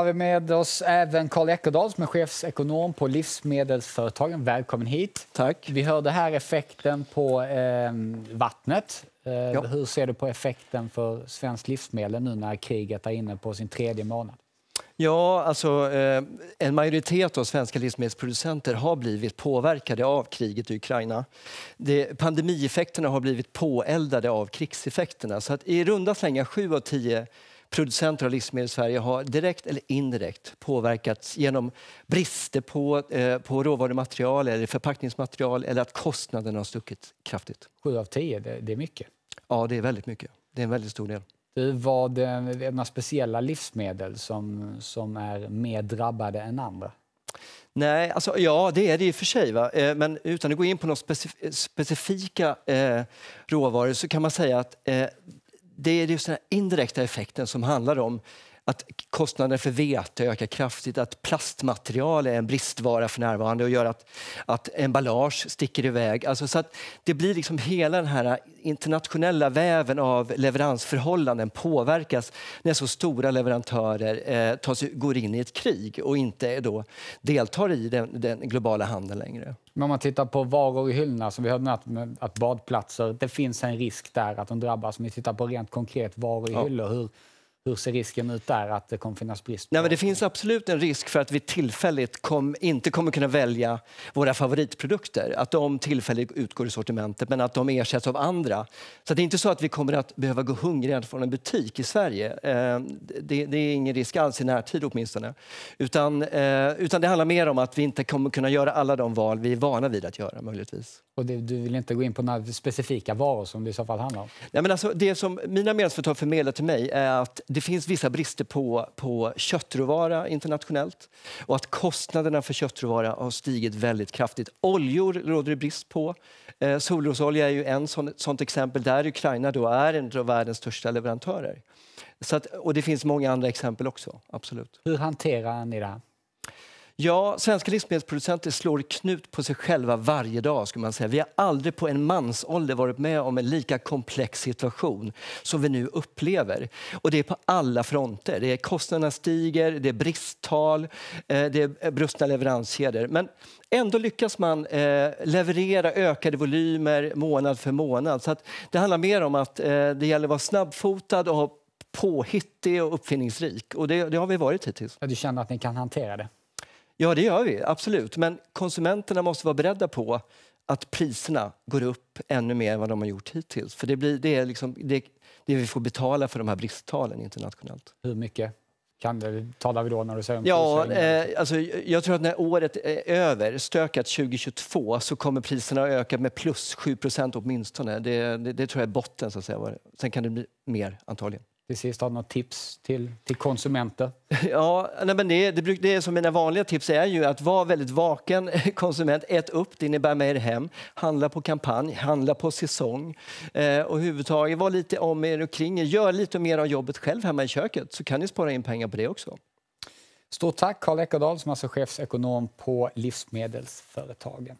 har vi med oss även Karl Eckerdal som är chefsekonom på Livsmedelsföretagen. Välkommen hit. Tack. Vi hörde här effekten på eh, vattnet. Eh, ja. Hur ser du på effekten för svensk livsmedel nu när kriget är inne på sin tredje månad? Ja, alltså, eh, en majoritet av svenska livsmedelsproducenter har blivit påverkade av kriget i Ukraina. Det, pandemieffekterna har blivit påeldade av krigseffekterna. Så att I runda slängar sju av tio producenter av livsmedel i Sverige har direkt eller indirekt påverkats genom brister på, eh, på råvarumaterial eller förpackningsmaterial eller att kostnaderna har stuckit kraftigt. 7 av tio, det, det, är mycket. Ja, det är väldigt mycket. Det är en väldigt stor del. Du, var eh, det några speciella livsmedel som, som är mer drabbade än andra? Nej, alltså, ja det är det i och för sig. Va? Eh, men utan att gå in på några specif specifika eh, råvaror så kan man säga att eh, det är just den indirekta effekten som handlar om att kostnaden för vete ökar kraftigt, att plastmaterial är en bristvara för närvarande och gör att, att emballage sticker iväg. Alltså så det blir liksom hela den här internationella väven av leveransförhållanden påverkas när så stora leverantörer eh, tas, går in i ett krig och inte då deltar i den, den globala handeln längre. Men om man tittar på varor i hyllorna, som vi hörde att, att badplatser, det finns en risk där att de drabbas. Om vi tittar på rent konkret varor i ja. hyllor, hur hur ser risken ut där att det kommer finnas brist? Nej, men det finns absolut en risk för att vi tillfälligt kom, inte kommer kunna välja våra favoritprodukter. Att de tillfälligt utgår ur sortimentet men att de ersätts av andra. Så det är inte så att vi kommer att behöva gå hungriga från en butik i Sverige. Eh, det, det är ingen risk alls i närtid åtminstone. Utan, eh, utan det handlar mer om att vi inte kommer kunna göra alla de val vi är vana vid att göra möjligtvis. Och det, du vill inte gå in på några specifika varor som det i så fall handlar om? Nej, men alltså, det som mina medlemsföretag förmedlar till mig är att det finns vissa brister på, på köttråvara internationellt och att kostnaderna för köttråvara har stigit väldigt kraftigt. Oljor råder det brist på. Eh, solrosolja är ju en sån, sånt exempel där Ukraina då är en av världens största leverantörer. Så att, och det finns många andra exempel också, absolut. Hur hanterar ni det här? Ja, svenska livsmedelsproducenter slår knut på sig själva varje dag. skulle man säga. Vi har aldrig på en mansålder varit med om en lika komplex situation som vi nu upplever. Och det är på alla fronter. Det är kostnaderna stiger, det är bristtal, eh, det är brustna leveranskedjor. Men ändå lyckas man eh, leverera ökade volymer månad för månad. Så det handlar mer om att eh, det gäller att vara snabbfotad och påhittig och uppfinningsrik. Och det, det har vi varit hittills. Du känner att ni kan hantera det? Ja, det gör vi, absolut. Men konsumenterna måste vara beredda på att priserna går upp ännu mer än vad de har gjort hittills. För det, blir, det är liksom, det, det vi får betala för de här bristtalen internationellt. Hur mycket? Kan du, talar vi då när du säger Ja, eh, alltså, jag tror att när året är över, stökat 2022, så kommer priserna att öka med plus 7 åtminstone. Det, det, det tror jag är botten. Så att säga. Sen kan det bli mer antagligen till sist, har du något tips till, till konsumenter? Ja, nej men det, det, det är som mina vanliga tips är ju att vara väldigt vaken konsument. Ät upp det ni bär med er hem. Handla på kampanj, handla på säsong. Eh, och huvudtaget, var lite om er och kring er. Gör lite mer av jobbet själv hemma i köket så kan ni spara in pengar på det också. Stort tack Karl Eckerdal, som är alltså chefsekonom på Livsmedelsföretagen.